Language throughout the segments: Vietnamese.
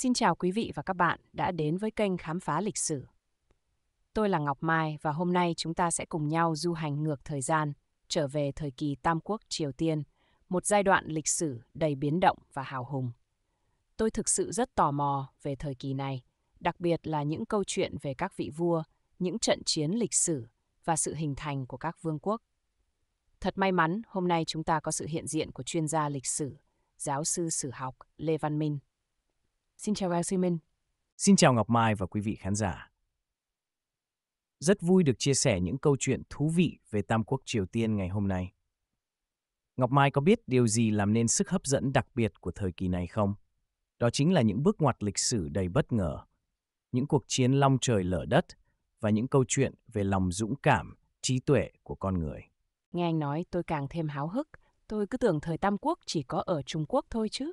Xin chào quý vị và các bạn đã đến với kênh Khám phá lịch sử. Tôi là Ngọc Mai và hôm nay chúng ta sẽ cùng nhau du hành ngược thời gian, trở về thời kỳ Tam Quốc Triều Tiên, một giai đoạn lịch sử đầy biến động và hào hùng. Tôi thực sự rất tò mò về thời kỳ này, đặc biệt là những câu chuyện về các vị vua, những trận chiến lịch sử và sự hình thành của các vương quốc. Thật may mắn, hôm nay chúng ta có sự hiện diện của chuyên gia lịch sử, giáo sư sử học Lê Văn Minh Xin chào Ao Simon. Xin chào Ngọc Mai và quý vị khán giả. Rất vui được chia sẻ những câu chuyện thú vị về Tam Quốc Triều Tiên ngày hôm nay. Ngọc Mai có biết điều gì làm nên sức hấp dẫn đặc biệt của thời kỳ này không? Đó chính là những bước ngoặt lịch sử đầy bất ngờ, những cuộc chiến long trời lở đất và những câu chuyện về lòng dũng cảm, trí tuệ của con người. Nghe anh nói tôi càng thêm háo hức, tôi cứ tưởng thời Tam Quốc chỉ có ở Trung Quốc thôi chứ.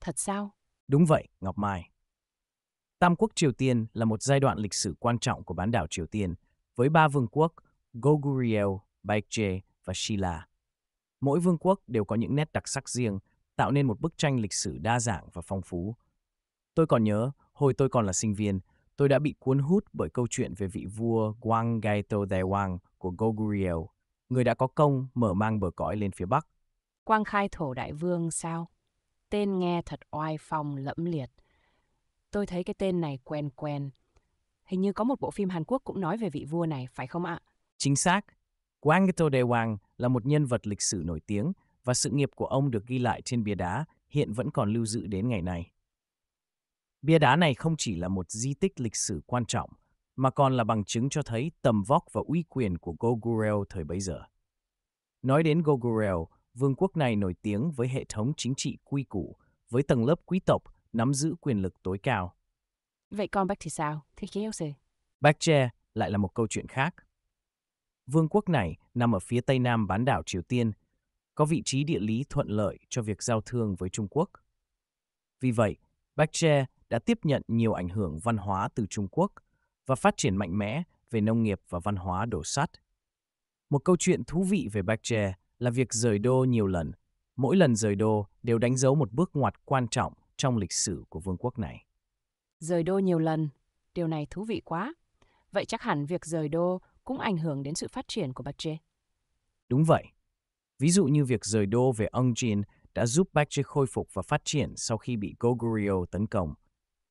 Thật sao? Đúng vậy, Ngọc Mai. Tam quốc Triều Tiên là một giai đoạn lịch sử quan trọng của bán đảo Triều Tiên với ba vương quốc Goguryeo, Baekje và Silla. Mỗi vương quốc đều có những nét đặc sắc riêng, tạo nên một bức tranh lịch sử đa dạng và phong phú. Tôi còn nhớ, hồi tôi còn là sinh viên, tôi đã bị cuốn hút bởi câu chuyện về vị vua Wang Gaito Daewang của Goguryeo, người đã có công mở mang bờ cõi lên phía Bắc. Quang khai thổ đại vương sao? Tên nghe thật oai phong lẫm liệt. Tôi thấy cái tên này quen quen. Hình như có một bộ phim Hàn Quốc cũng nói về vị vua này, phải không ạ? Chính xác. Quang Đề Hoàng là một nhân vật lịch sử nổi tiếng và sự nghiệp của ông được ghi lại trên bia đá hiện vẫn còn lưu giữ đến ngày nay. Bia đá này không chỉ là một di tích lịch sử quan trọng, mà còn là bằng chứng cho thấy tầm vóc và uy quyền của Goguryeo thời bấy giờ. Nói đến Goguryeo, vương quốc này nổi tiếng với hệ thống chính trị quy củ, với tầng lớp quý tộc nắm giữ quyền lực tối cao. Vậy còn bách thì sao? Thế kéo gì? Bách tre lại là một câu chuyện khác. Vương quốc này nằm ở phía tây nam bán đảo Triều Tiên, có vị trí địa lý thuận lợi cho việc giao thương với Trung Quốc. Vì vậy, Bách tre đã tiếp nhận nhiều ảnh hưởng văn hóa từ Trung Quốc và phát triển mạnh mẽ về nông nghiệp và văn hóa đổ sắt. Một câu chuyện thú vị về Bách tre là việc rời đô nhiều lần. Mỗi lần rời đô đều đánh dấu một bước ngoặt quan trọng trong lịch sử của vương quốc này. Rời đô nhiều lần, điều này thú vị quá. Vậy chắc hẳn việc rời đô cũng ảnh hưởng đến sự phát triển của Bache. Đúng vậy. Ví dụ như việc rời đô về Ongjin đã giúp Bache khôi phục và phát triển sau khi bị Goguryeo tấn công.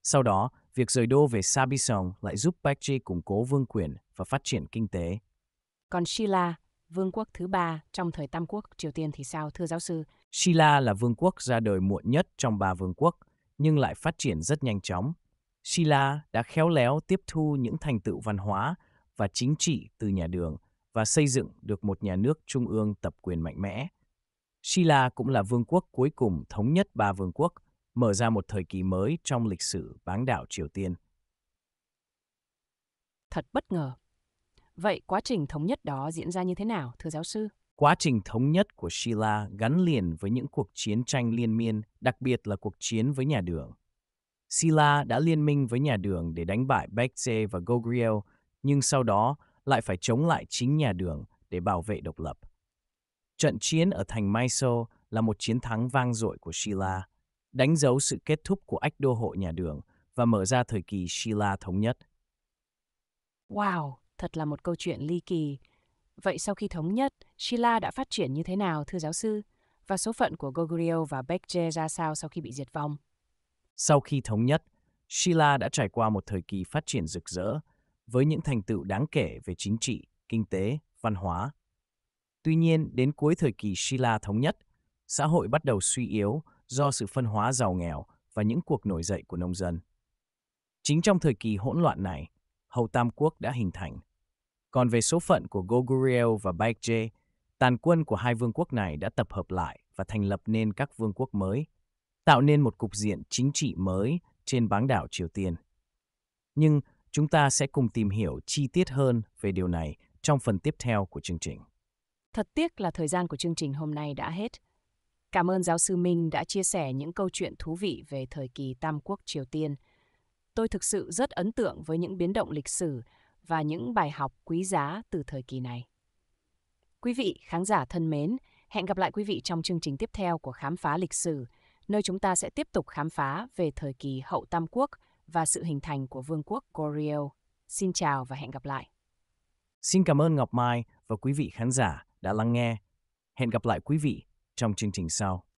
Sau đó, việc rời đô về Sabisong lại giúp Bache củng cố vương quyền và phát triển kinh tế. Còn Sheila vương quốc thứ ba trong thời Tam Quốc Triều Tiên thì sao, thưa giáo sư? Silla là vương quốc ra đời muộn nhất trong ba vương quốc, nhưng lại phát triển rất nhanh chóng. Silla đã khéo léo tiếp thu những thành tựu văn hóa và chính trị từ nhà đường và xây dựng được một nhà nước trung ương tập quyền mạnh mẽ. Silla cũng là vương quốc cuối cùng thống nhất ba vương quốc, mở ra một thời kỳ mới trong lịch sử bán đảo Triều Tiên. Thật bất ngờ Vậy quá trình thống nhất đó diễn ra như thế nào, thưa giáo sư? Quá trình thống nhất của Silla gắn liền với những cuộc chiến tranh liên miên, đặc biệt là cuộc chiến với nhà đường. Silla đã liên minh với nhà đường để đánh bại Bekze và Gogriel, nhưng sau đó lại phải chống lại chính nhà đường để bảo vệ độc lập. Trận chiến ở thành Maiso là một chiến thắng vang dội của Silla, đánh dấu sự kết thúc của ách đô hộ nhà đường và mở ra thời kỳ Silla thống nhất. Wow, Thật là một câu chuyện ly kỳ. Vậy sau khi thống nhất, Shila đã phát triển như thế nào, thưa giáo sư? Và số phận của Goguryeo và Baekje ra sao sau khi bị diệt vong? Sau khi thống nhất, Shila đã trải qua một thời kỳ phát triển rực rỡ, với những thành tựu đáng kể về chính trị, kinh tế, văn hóa. Tuy nhiên, đến cuối thời kỳ Shila thống nhất, xã hội bắt đầu suy yếu do sự phân hóa giàu nghèo và những cuộc nổi dậy của nông dân. Chính trong thời kỳ hỗn loạn này, Hầu Tam Quốc đã hình thành còn về số phận của Goguryeo và Baekje, tàn quân của hai vương quốc này đã tập hợp lại và thành lập nên các vương quốc mới, tạo nên một cục diện chính trị mới trên bán đảo Triều Tiên. Nhưng chúng ta sẽ cùng tìm hiểu chi tiết hơn về điều này trong phần tiếp theo của chương trình. Thật tiếc là thời gian của chương trình hôm nay đã hết. Cảm ơn giáo sư Minh đã chia sẻ những câu chuyện thú vị về thời kỳ Tam Quốc Triều Tiên. Tôi thực sự rất ấn tượng với những biến động lịch sử và những bài học quý giá từ thời kỳ này. Quý vị khán giả thân mến, hẹn gặp lại quý vị trong chương trình tiếp theo của Khám phá lịch sử, nơi chúng ta sẽ tiếp tục khám phá về thời kỳ hậu Tam Quốc và sự hình thành của Vương quốc Goryeo. Xin chào và hẹn gặp lại. Xin cảm ơn Ngọc Mai và quý vị khán giả đã lắng nghe. Hẹn gặp lại quý vị trong chương trình sau.